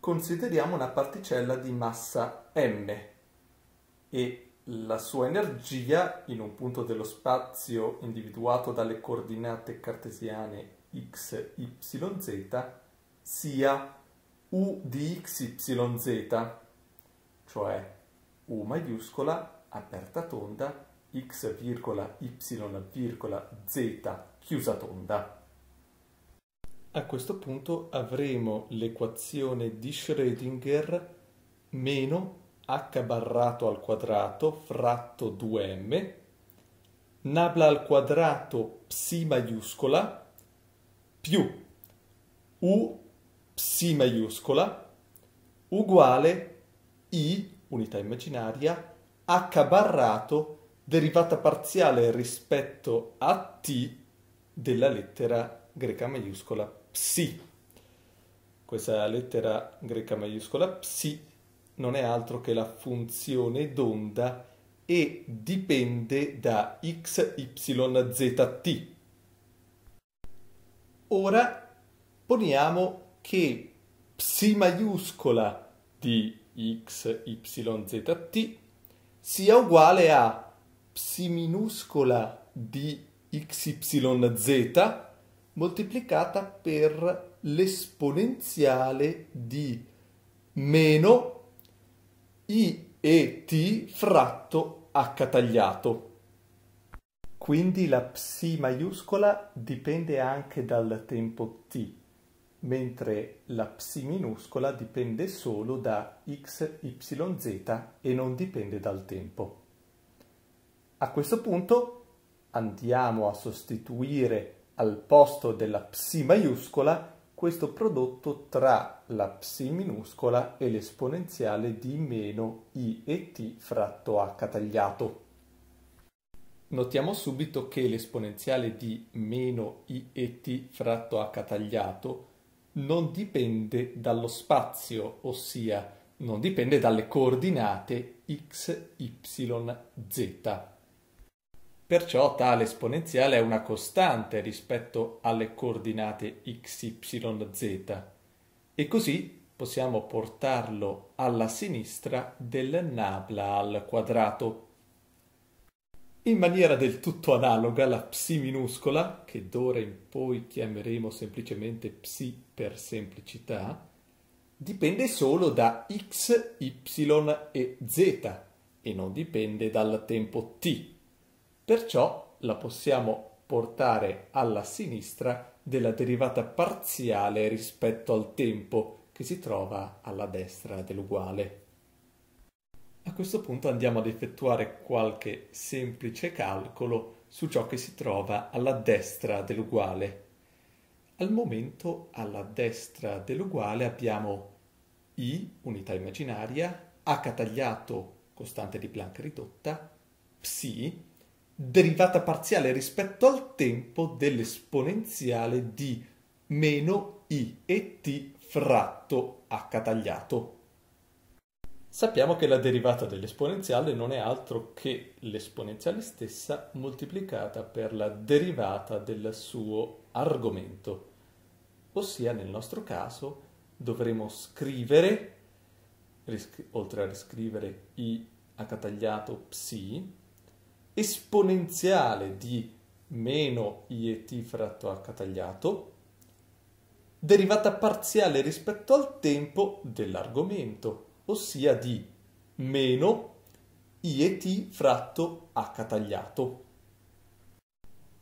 consideriamo una particella di massa m e la sua energia in un punto dello spazio individuato dalle coordinate cartesiane x, y, z sia u di x, y, z, cioè u maiuscola aperta tonda x y z chiusa tonda. A questo punto avremo l'equazione di Schrödinger meno h barrato al quadrato fratto 2m, nabla al quadrato psi maiuscola più u psi maiuscola uguale i, unità immaginaria, h barrato derivata parziale rispetto a t della lettera greca maiuscola psi. Questa lettera greca maiuscola psi non è altro che la funzione d'onda e dipende da x, y, z, t. Ora poniamo che psi maiuscola di x, y, z, t sia uguale a psi minuscola di x, y, z moltiplicata per l'esponenziale di meno i e t fratto h tagliato. Quindi la psi maiuscola dipende anche dal tempo t, mentre la psi minuscola dipende solo da x, y, z e non dipende dal tempo. A questo punto andiamo a sostituire al posto della psi maiuscola questo prodotto tra la psi minuscola e l'esponenziale di meno i e t fratto h tagliato. Notiamo subito che l'esponenziale di meno i e t fratto h tagliato non dipende dallo spazio, ossia non dipende dalle coordinate x, y, z. Perciò tale esponenziale è una costante rispetto alle coordinate x, y, z e così possiamo portarlo alla sinistra del nabla al quadrato. In maniera del tutto analoga la psi minuscola, che d'ora in poi chiameremo semplicemente psi per semplicità, dipende solo da x, y e z e non dipende dal tempo t Perciò la possiamo portare alla sinistra della derivata parziale rispetto al tempo che si trova alla destra dell'uguale. A questo punto andiamo ad effettuare qualche semplice calcolo su ciò che si trova alla destra dell'uguale. Al momento alla destra dell'uguale abbiamo i, unità immaginaria, h tagliato, costante di Planck ridotta, psi, derivata parziale rispetto al tempo dell'esponenziale di meno i e t fratto h tagliato. Sappiamo che la derivata dell'esponenziale non è altro che l'esponenziale stessa moltiplicata per la derivata del suo argomento, ossia nel nostro caso dovremo scrivere, oltre a riscrivere i h tagliato psi, esponenziale di meno iet fratto h tagliato, derivata parziale rispetto al tempo dell'argomento, ossia di meno iet fratto h tagliato.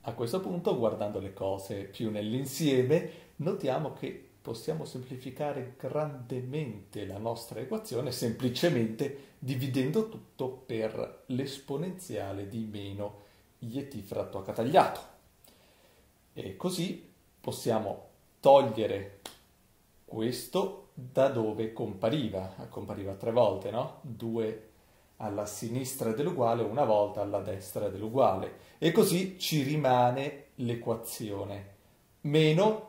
A questo punto, guardando le cose più nell'insieme, notiamo che possiamo semplificare grandemente la nostra equazione semplicemente dividendo tutto per l'esponenziale di meno yt fratto h tagliato. E così possiamo togliere questo da dove compariva. Compariva tre volte, no? Due alla sinistra dell'uguale, una volta alla destra dell'uguale. E così ci rimane l'equazione meno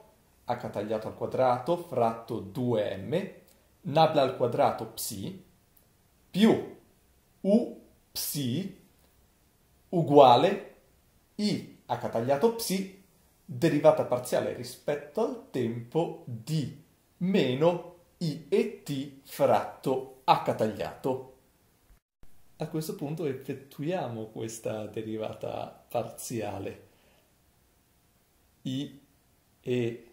h tagliato al quadrato fratto 2m, nabla al quadrato psi, più u psi uguale i h tagliato psi derivata parziale rispetto al tempo di meno i e t fratto h tagliato. A questo punto effettuiamo questa derivata parziale. i e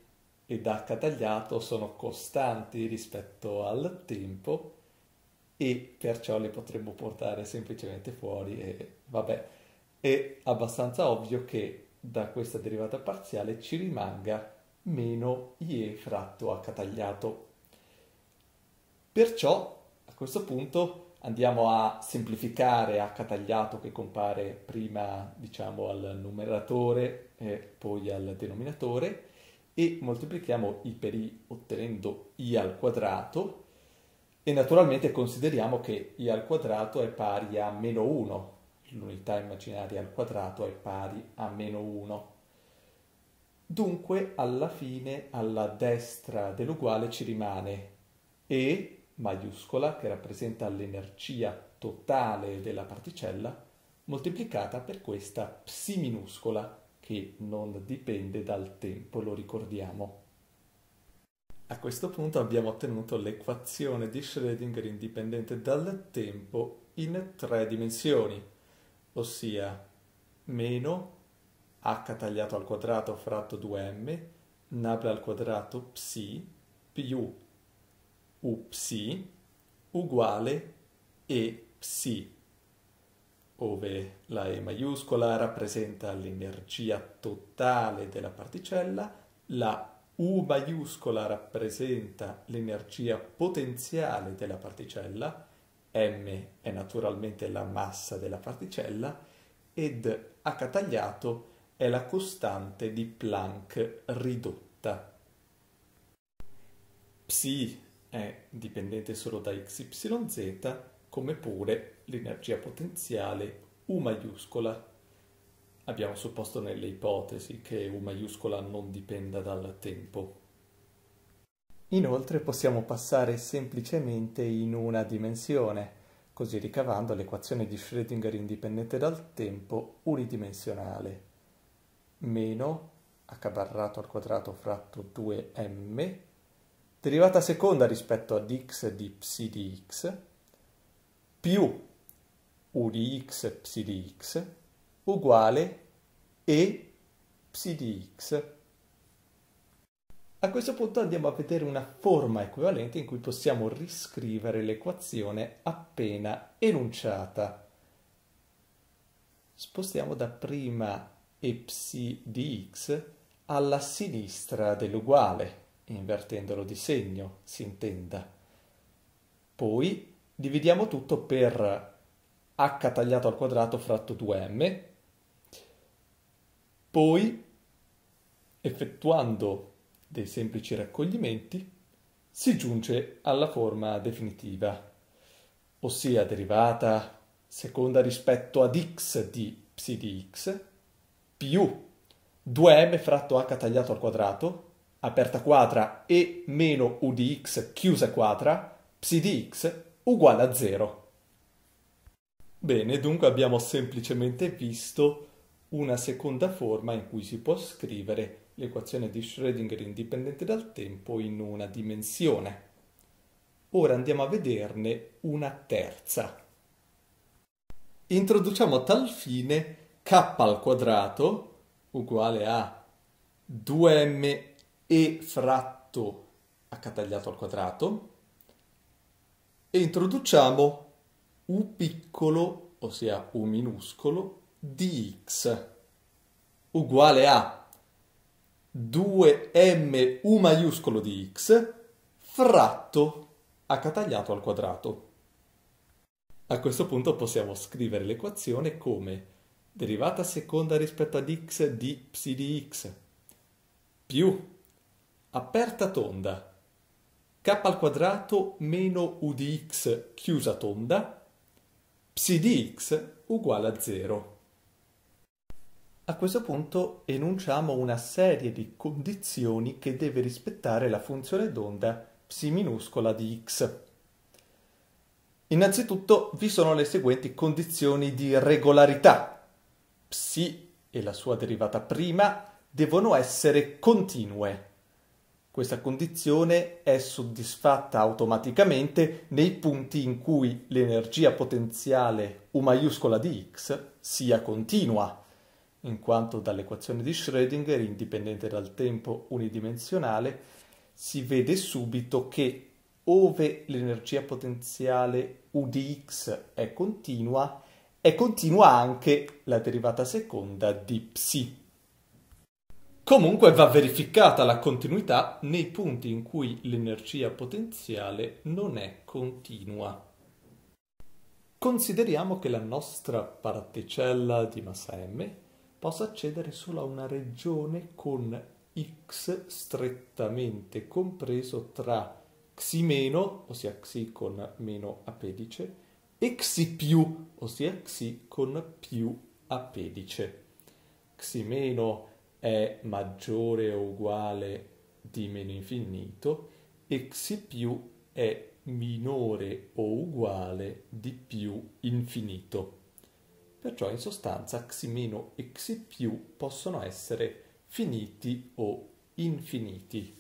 ed H tagliato sono costanti rispetto al tempo e perciò li potremmo portare semplicemente fuori e vabbè è abbastanza ovvio che da questa derivata parziale ci rimanga meno IE fratto H tagliato. Perciò a questo punto andiamo a semplificare H tagliato che compare prima diciamo al numeratore e poi al denominatore e moltiplichiamo i per i ottenendo i al quadrato e naturalmente consideriamo che i al quadrato è pari a meno 1, l'unità immaginaria al quadrato è pari a meno 1. Dunque alla fine alla destra dell'uguale ci rimane E maiuscola che rappresenta l'energia totale della particella moltiplicata per questa psi minuscola che non dipende dal tempo, lo ricordiamo. A questo punto abbiamo ottenuto l'equazione di Schrödinger indipendente dal tempo in tre dimensioni, ossia meno h tagliato al quadrato fratto 2m, nabla al quadrato psi più u psi uguale e psi ove la E maiuscola rappresenta l'energia totale della particella, la U maiuscola rappresenta l'energia potenziale della particella, M è naturalmente la massa della particella ed H tagliato è la costante di Planck ridotta. Psi è dipendente solo da xyz come pure l'energia potenziale U maiuscola. Abbiamo supposto nelle ipotesi che U maiuscola non dipenda dal tempo. Inoltre possiamo passare semplicemente in una dimensione, così ricavando l'equazione di Schrödinger indipendente dal tempo unidimensionale, meno h barrato al quadrato fratto 2m, derivata seconda rispetto ad x di psi di x, più u di x psi di x uguale e psi di x. A questo punto andiamo a vedere una forma equivalente in cui possiamo riscrivere l'equazione appena enunciata. Spostiamo da prima e psi di x alla sinistra dell'uguale, invertendolo di segno, si intenda. Poi dividiamo tutto per h tagliato al quadrato fratto 2m, poi effettuando dei semplici raccoglimenti si giunge alla forma definitiva, ossia derivata seconda rispetto ad x di psi di x più 2m fratto h tagliato al quadrato, aperta quadra e meno u di x chiusa quadra, psi di x uguale a 0. Bene, dunque abbiamo semplicemente visto una seconda forma in cui si può scrivere l'equazione di Schrödinger indipendente dal tempo in una dimensione. Ora andiamo a vederne una terza. Introduciamo a tal fine k al quadrato uguale a 2m e fratto h tagliato al quadrato e introduciamo u piccolo, ossia u minuscolo, di x uguale a 2m u maiuscolo di x fratto a tagliato al quadrato. A questo punto possiamo scrivere l'equazione come derivata seconda rispetto ad x di psi di x più aperta tonda k al quadrato meno u di x chiusa tonda, psi di x uguale a 0. A questo punto enunciamo una serie di condizioni che deve rispettare la funzione d'onda psi minuscola di x. Innanzitutto vi sono le seguenti condizioni di regolarità. Psi e la sua derivata prima devono essere continue. Questa condizione è soddisfatta automaticamente nei punti in cui l'energia potenziale U maiuscola di X sia continua, in quanto dall'equazione di Schrödinger, indipendente dal tempo unidimensionale, si vede subito che ove l'energia potenziale U di X è continua, è continua anche la derivata seconda di psi. Comunque va verificata la continuità nei punti in cui l'energia potenziale non è continua. Consideriamo che la nostra particella di massa m possa accedere solo a una regione con x strettamente compreso tra xi meno, ossia xi con meno apedice, e xi più, ossia xi con più apedice. pedice. xi meno è maggiore o uguale di meno infinito, e x più è minore o uguale di più infinito. Perciò in sostanza x meno e x più possono essere finiti o infiniti.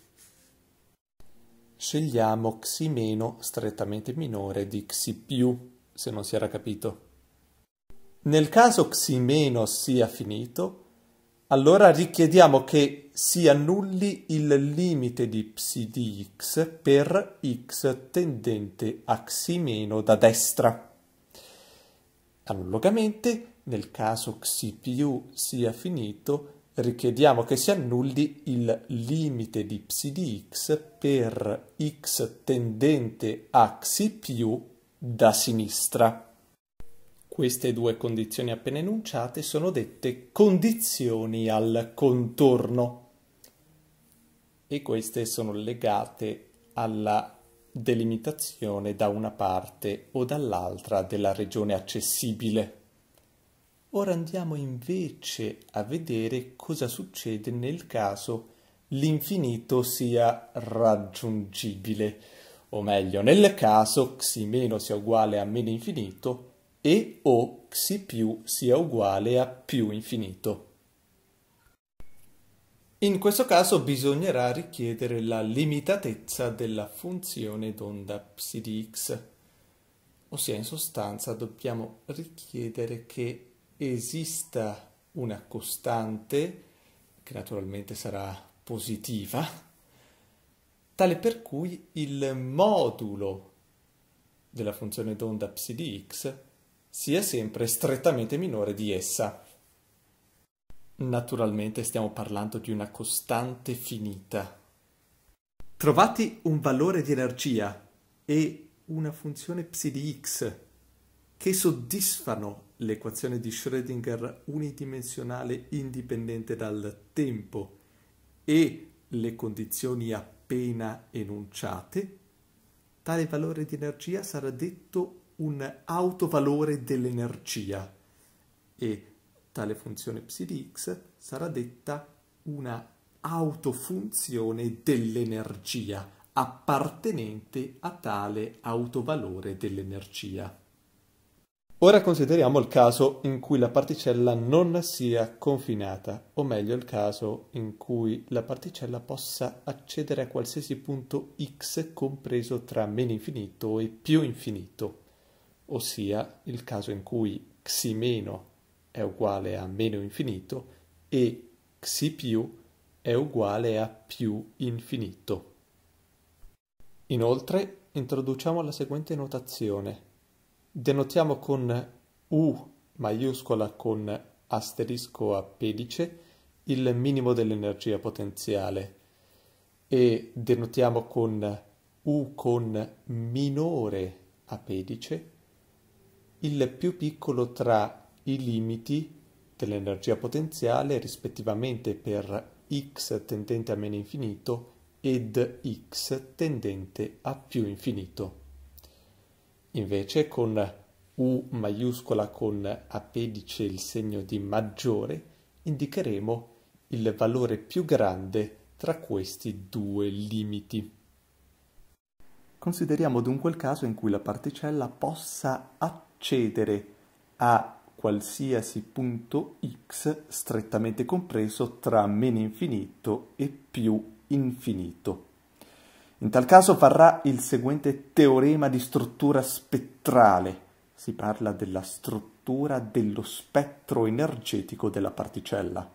Scegliamo x meno strettamente minore di x più, se non si era capito. Nel caso x meno sia finito, allora richiediamo che si annulli il limite di psi di x per x tendente a xi meno da destra. Analogamente, nel caso xi più sia finito, richiediamo che si annulli il limite di psi di x per x tendente a xi più da sinistra. Queste due condizioni appena enunciate sono dette condizioni al contorno e queste sono legate alla delimitazione da una parte o dall'altra della regione accessibile. Ora andiamo invece a vedere cosa succede nel caso l'infinito sia raggiungibile, o meglio, nel caso x meno sia uguale a meno infinito, e o xi più sia uguale a più infinito. In questo caso bisognerà richiedere la limitatezza della funzione d'onda psi di x, ossia in sostanza dobbiamo richiedere che esista una costante, che naturalmente sarà positiva, tale per cui il modulo della funzione d'onda psi di x sia sempre strettamente minore di essa. Naturalmente stiamo parlando di una costante finita. Trovati un valore di energia e una funzione psi di x che soddisfano l'equazione di Schrödinger unidimensionale indipendente dal tempo e le condizioni appena enunciate, tale valore di energia sarà detto un autovalore dell'energia e tale funzione psi di x sarà detta una autofunzione dell'energia appartenente a tale autovalore dell'energia. Ora consideriamo il caso in cui la particella non sia confinata, o meglio il caso in cui la particella possa accedere a qualsiasi punto x compreso tra meno infinito e più infinito ossia il caso in cui xi meno è uguale a meno infinito e xi più è uguale a più infinito. Inoltre introduciamo la seguente notazione. Denotiamo con U maiuscola con asterisco a pedice il minimo dell'energia potenziale e denotiamo con U con minore a pedice il più piccolo tra i limiti dell'energia potenziale rispettivamente per x tendente a meno infinito ed x tendente a più infinito. Invece con U maiuscola con appendice il segno di maggiore indicheremo il valore più grande tra questi due limiti. Consideriamo dunque il caso in cui la particella possa attivare accedere a qualsiasi punto x strettamente compreso tra meno infinito e più infinito. In tal caso varrà il seguente teorema di struttura spettrale. Si parla della struttura dello spettro energetico della particella.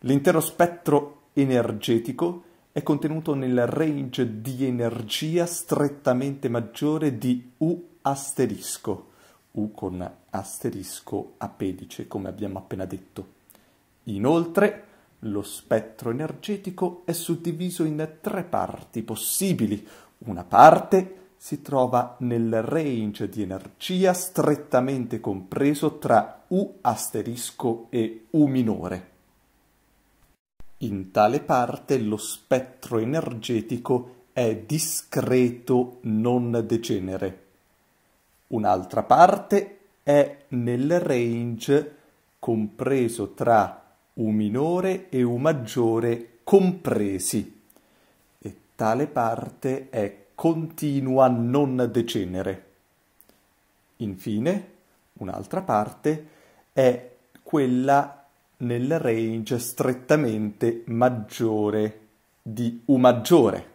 L'intero spettro energetico è contenuto nel range di energia strettamente maggiore di U asterisco, U con asterisco apedice, come abbiamo appena detto. Inoltre, lo spettro energetico è suddiviso in tre parti possibili. Una parte si trova nel range di energia strettamente compreso tra U asterisco e U minore. In tale parte lo spettro energetico è discreto non degenere Un'altra parte è nel range compreso tra U minore e U maggiore compresi e tale parte è continua non decenere. Infine, un'altra parte è quella nel range strettamente maggiore di U maggiore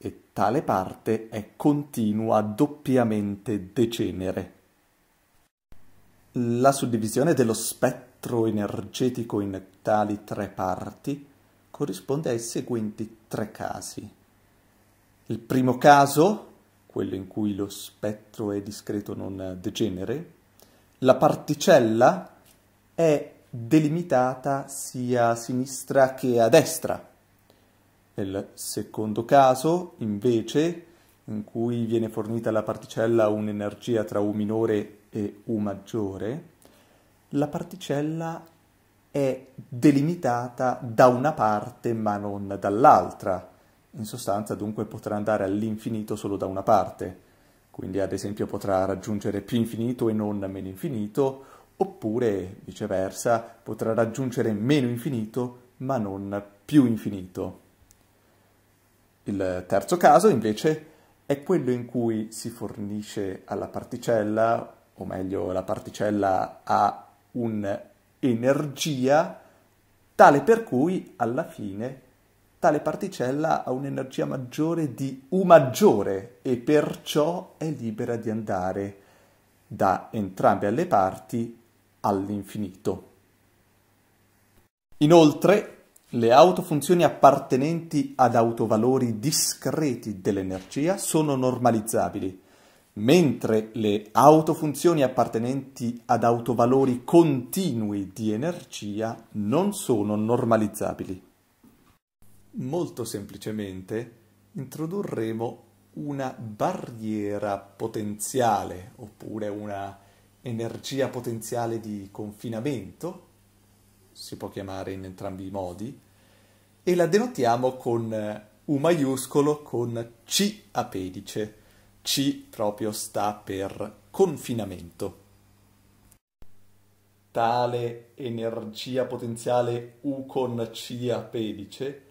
e tale parte è continua doppiamente degenere. La suddivisione dello spettro energetico in tali tre parti corrisponde ai seguenti tre casi. Il primo caso, quello in cui lo spettro è discreto non degenere, la particella è delimitata sia a sinistra che a destra nel secondo caso, invece, in cui viene fornita alla particella un'energia tra U minore e U maggiore, la particella è delimitata da una parte ma non dall'altra. In sostanza, dunque, potrà andare all'infinito solo da una parte. Quindi, ad esempio, potrà raggiungere più infinito e non meno infinito, oppure, viceversa, potrà raggiungere meno infinito ma non più infinito. Il terzo caso invece è quello in cui si fornisce alla particella, o meglio la particella ha un'energia tale per cui alla fine tale particella ha un'energia maggiore di U maggiore e perciò è libera di andare da entrambe le parti all'infinito. Inoltre, le autofunzioni appartenenti ad autovalori discreti dell'energia sono normalizzabili, mentre le autofunzioni appartenenti ad autovalori continui di energia non sono normalizzabili. Molto semplicemente introdurremo una barriera potenziale oppure una energia potenziale di confinamento si può chiamare in entrambi i modi, e la denotiamo con eh, U maiuscolo con C a pedice. C proprio sta per confinamento. Tale energia potenziale U con C a pedice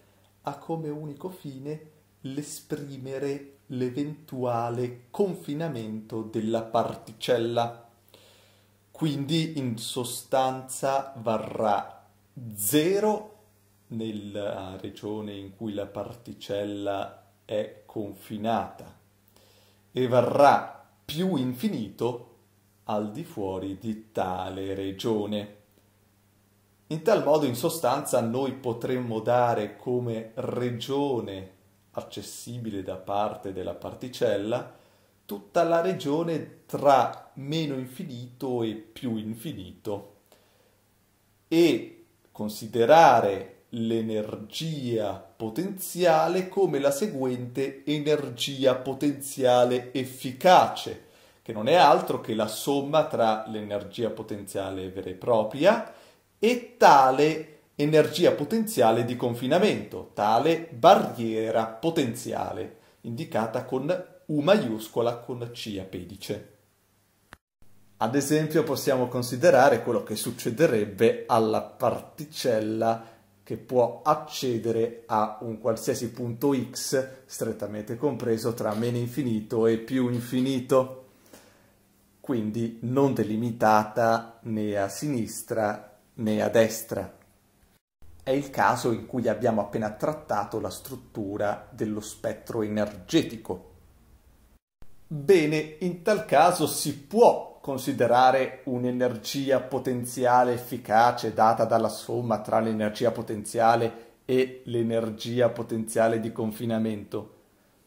ha come unico fine l'esprimere l'eventuale confinamento della particella. Quindi in sostanza varrà 0 nella eh, regione in cui la particella è confinata e varrà più infinito al di fuori di tale regione. In tal modo, in sostanza, noi potremmo dare come regione accessibile da parte della particella tutta la regione tra meno infinito e più infinito e considerare l'energia potenziale come la seguente energia potenziale efficace, che non è altro che la somma tra l'energia potenziale vera e propria e tale energia potenziale di confinamento, tale barriera potenziale, indicata con U maiuscola con C a pedice. Ad esempio possiamo considerare quello che succederebbe alla particella che può accedere a un qualsiasi punto x strettamente compreso tra meno infinito e più infinito, quindi non delimitata né a sinistra né a destra. È il caso in cui abbiamo appena trattato la struttura dello spettro energetico. Bene, in tal caso si può considerare un'energia potenziale efficace data dalla somma tra l'energia potenziale e l'energia potenziale di confinamento.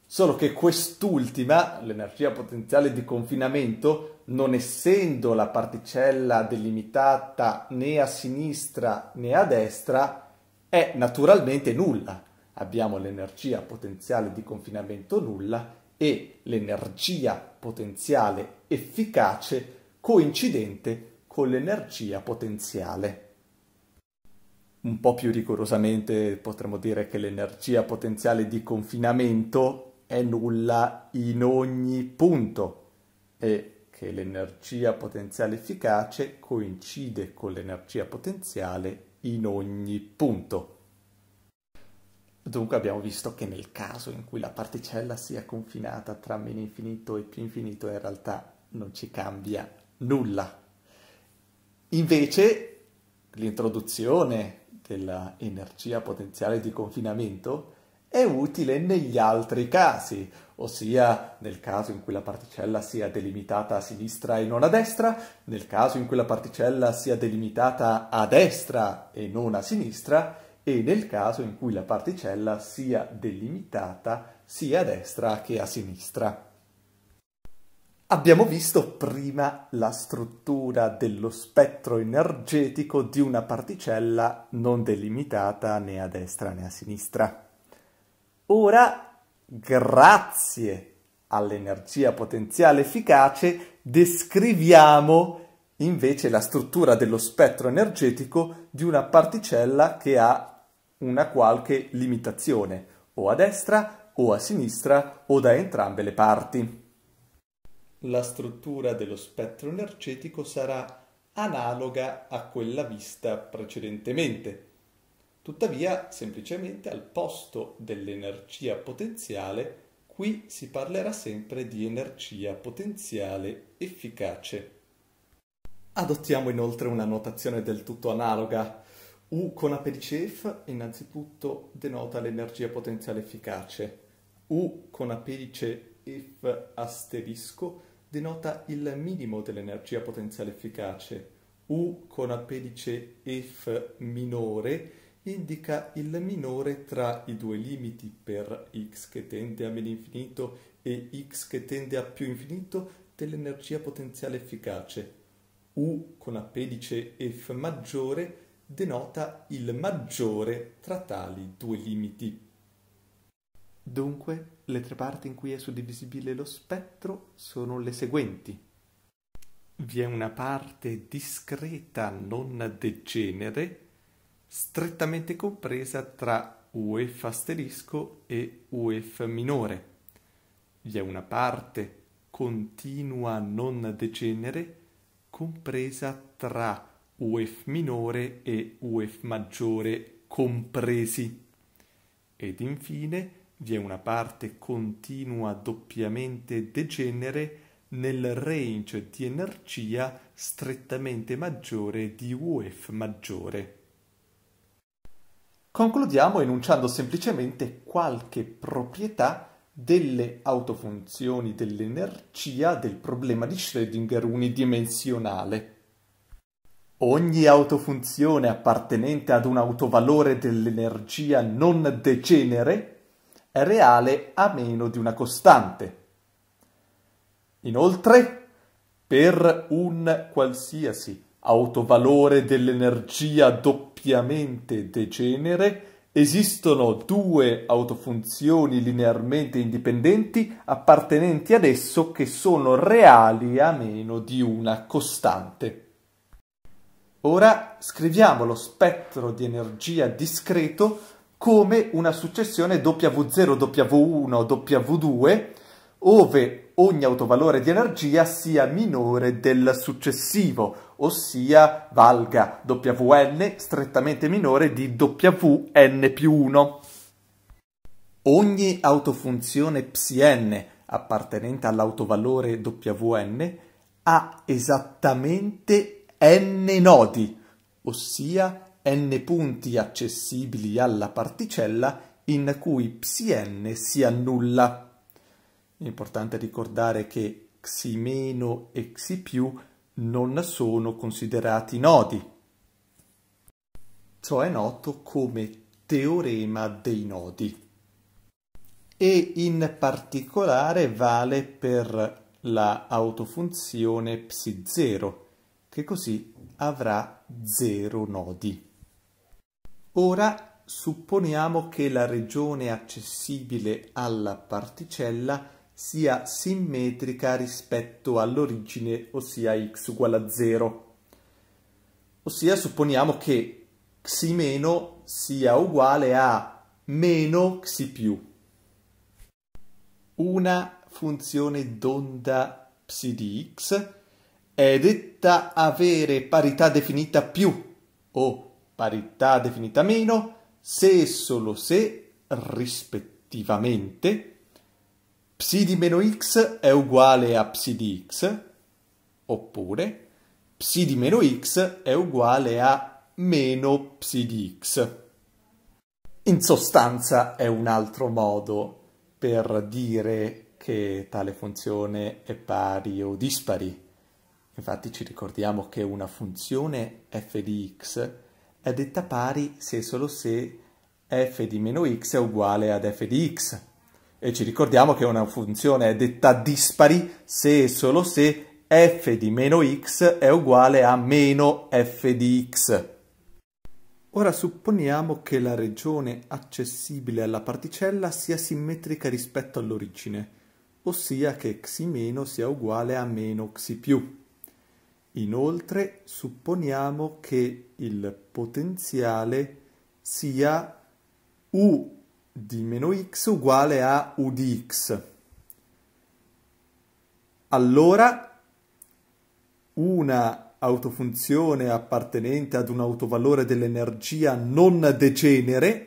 Solo che quest'ultima, l'energia potenziale di confinamento, non essendo la particella delimitata né a sinistra né a destra, è naturalmente nulla. Abbiamo l'energia potenziale di confinamento nulla e l'energia potenziale efficace coincidente con l'energia potenziale. Un po' più rigorosamente potremmo dire che l'energia potenziale di confinamento è nulla in ogni punto e che l'energia potenziale efficace coincide con l'energia potenziale in ogni punto. Dunque abbiamo visto che nel caso in cui la particella sia confinata tra meno infinito e più infinito, in realtà non ci cambia nulla. Invece l'introduzione dell'energia potenziale di confinamento è utile negli altri casi, ossia nel caso in cui la particella sia delimitata a sinistra e non a destra, nel caso in cui la particella sia delimitata a destra e non a sinistra, e nel caso in cui la particella sia delimitata sia a destra che a sinistra. Abbiamo visto prima la struttura dello spettro energetico di una particella non delimitata né a destra né a sinistra. Ora, grazie all'energia potenziale efficace, descriviamo invece la struttura dello spettro energetico di una particella che ha una qualche limitazione, o a destra o a sinistra o da entrambe le parti. La struttura dello spettro energetico sarà analoga a quella vista precedentemente. Tuttavia, semplicemente al posto dell'energia potenziale, qui si parlerà sempre di energia potenziale efficace. Adottiamo inoltre una notazione del tutto analoga U con apericef innanzitutto denota l'energia potenziale efficace. U con aperice F asterisco denota il minimo dell'energia potenziale efficace. U con aperice F minore indica il minore tra i due limiti per x che tende a meno infinito e x che tende a più infinito dell'energia potenziale efficace. U con aperice F maggiore denota il maggiore tra tali due limiti. Dunque, le tre parti in cui è suddivisibile lo spettro sono le seguenti. Vi è una parte discreta non degenere, strettamente compresa tra UF asterisco e UF minore. Vi è una parte continua non degenere, compresa tra UEF minore e UEF maggiore compresi. Ed infine vi è una parte continua doppiamente degenere nel range di energia strettamente maggiore di UEF maggiore. Concludiamo enunciando semplicemente qualche proprietà delle autofunzioni dell'energia del problema di Schrödinger unidimensionale. Ogni autofunzione appartenente ad un autovalore dell'energia non degenere è reale a meno di una costante. Inoltre, per un qualsiasi autovalore dell'energia doppiamente degenere, esistono due autofunzioni linearmente indipendenti appartenenti ad esso che sono reali a meno di una costante. Ora scriviamo lo spettro di energia discreto come una successione W0, W1, W2, ove ogni autovalore di energia sia minore del successivo, ossia valga Wn strettamente minore di Wn più 1. Ogni autofunzione psn appartenente all'autovalore Wn ha esattamente n nodi, ossia n punti accessibili alla particella in cui psi si annulla. È importante ricordare che xi meno e xi più non sono considerati nodi. Ciò è noto come teorema dei nodi e in particolare vale per la autofunzione psi 0 che così avrà 0 nodi. Ora supponiamo che la regione accessibile alla particella sia simmetrica rispetto all'origine, ossia x uguale a 0. Ossia supponiamo che xi meno sia uguale a meno xi più. Una funzione d'onda psi di x è detta avere parità definita più o parità definita meno se e solo se rispettivamente psi di meno x è uguale a psi di x oppure psi di meno x è uguale a meno psi di x. In sostanza è un altro modo per dire che tale funzione è pari o dispari Infatti ci ricordiamo che una funzione f di x è detta pari se e solo se f di meno x è uguale ad f di x. E ci ricordiamo che una funzione è detta dispari se e solo se f di meno x è uguale a meno f di x. Ora supponiamo che la regione accessibile alla particella sia simmetrica rispetto all'origine, ossia che xi- sia uguale a meno xi+. più. Inoltre supponiamo che il potenziale sia u di meno x uguale a u di x. Allora una autofunzione appartenente ad un autovalore dell'energia non degenere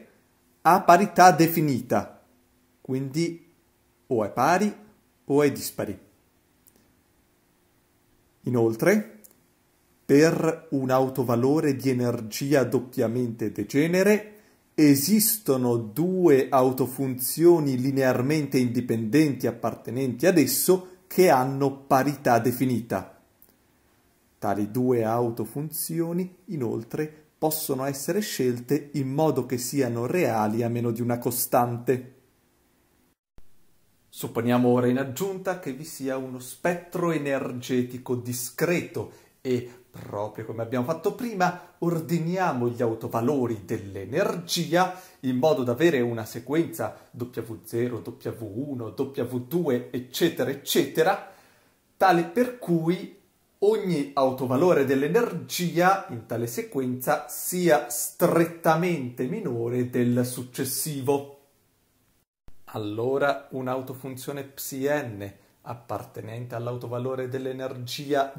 ha parità definita, quindi o è pari o è dispari. Inoltre, per un autovalore di energia doppiamente degenere, esistono due autofunzioni linearmente indipendenti appartenenti ad esso che hanno parità definita. Tali due autofunzioni, inoltre, possono essere scelte in modo che siano reali a meno di una costante. Supponiamo ora in aggiunta che vi sia uno spettro energetico discreto e, proprio come abbiamo fatto prima, ordiniamo gli autovalori dell'energia in modo da avere una sequenza W0, W1, W2, eccetera, eccetera, tale per cui ogni autovalore dell'energia in tale sequenza sia strettamente minore del successivo allora un'autofunzione psi appartenente all'autovalore dell'energia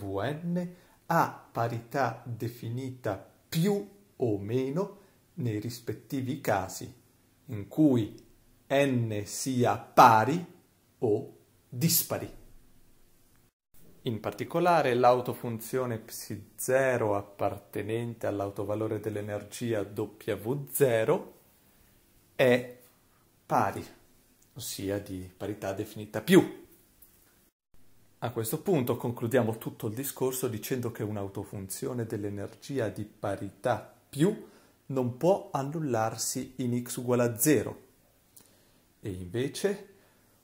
Wn ha parità definita più o meno nei rispettivi casi in cui n sia pari o dispari. In particolare l'autofunzione psi0 appartenente all'autovalore dell'energia W0 è pari, ossia di parità definita più. A questo punto concludiamo tutto il discorso dicendo che un'autofunzione dell'energia di parità più non può annullarsi in x uguale a 0 e invece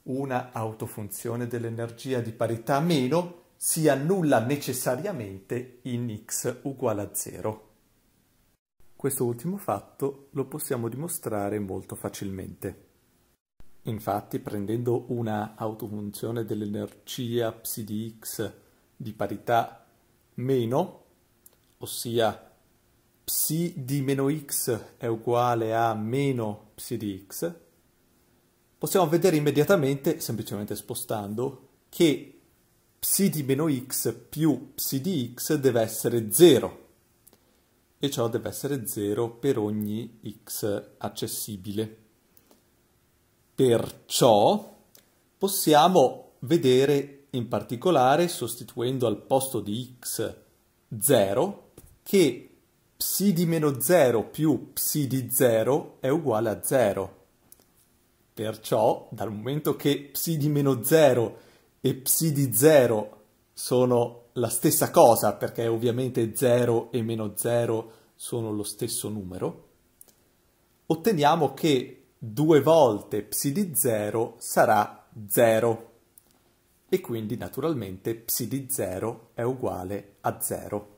una autofunzione dell'energia di parità meno si annulla necessariamente in x uguale a 0. Questo ultimo fatto lo possiamo dimostrare molto facilmente. Infatti, prendendo una autofunzione dell'energia psi di x di parità meno, ossia psi di meno x è uguale a meno psi di x, possiamo vedere immediatamente, semplicemente spostando, che psi di meno x più psi di x deve essere 0 e ciò deve essere 0 per ogni x accessibile. Perciò possiamo vedere in particolare, sostituendo al posto di x 0, che psi di meno 0 più psi di 0 è uguale a 0. Perciò, dal momento che psi di meno 0 e psi di 0 sono la stessa cosa, perché ovviamente 0 e meno 0 sono lo stesso numero, otteniamo che 2 volte psi di 0 sarà 0 e quindi naturalmente psi di 0 è uguale a 0.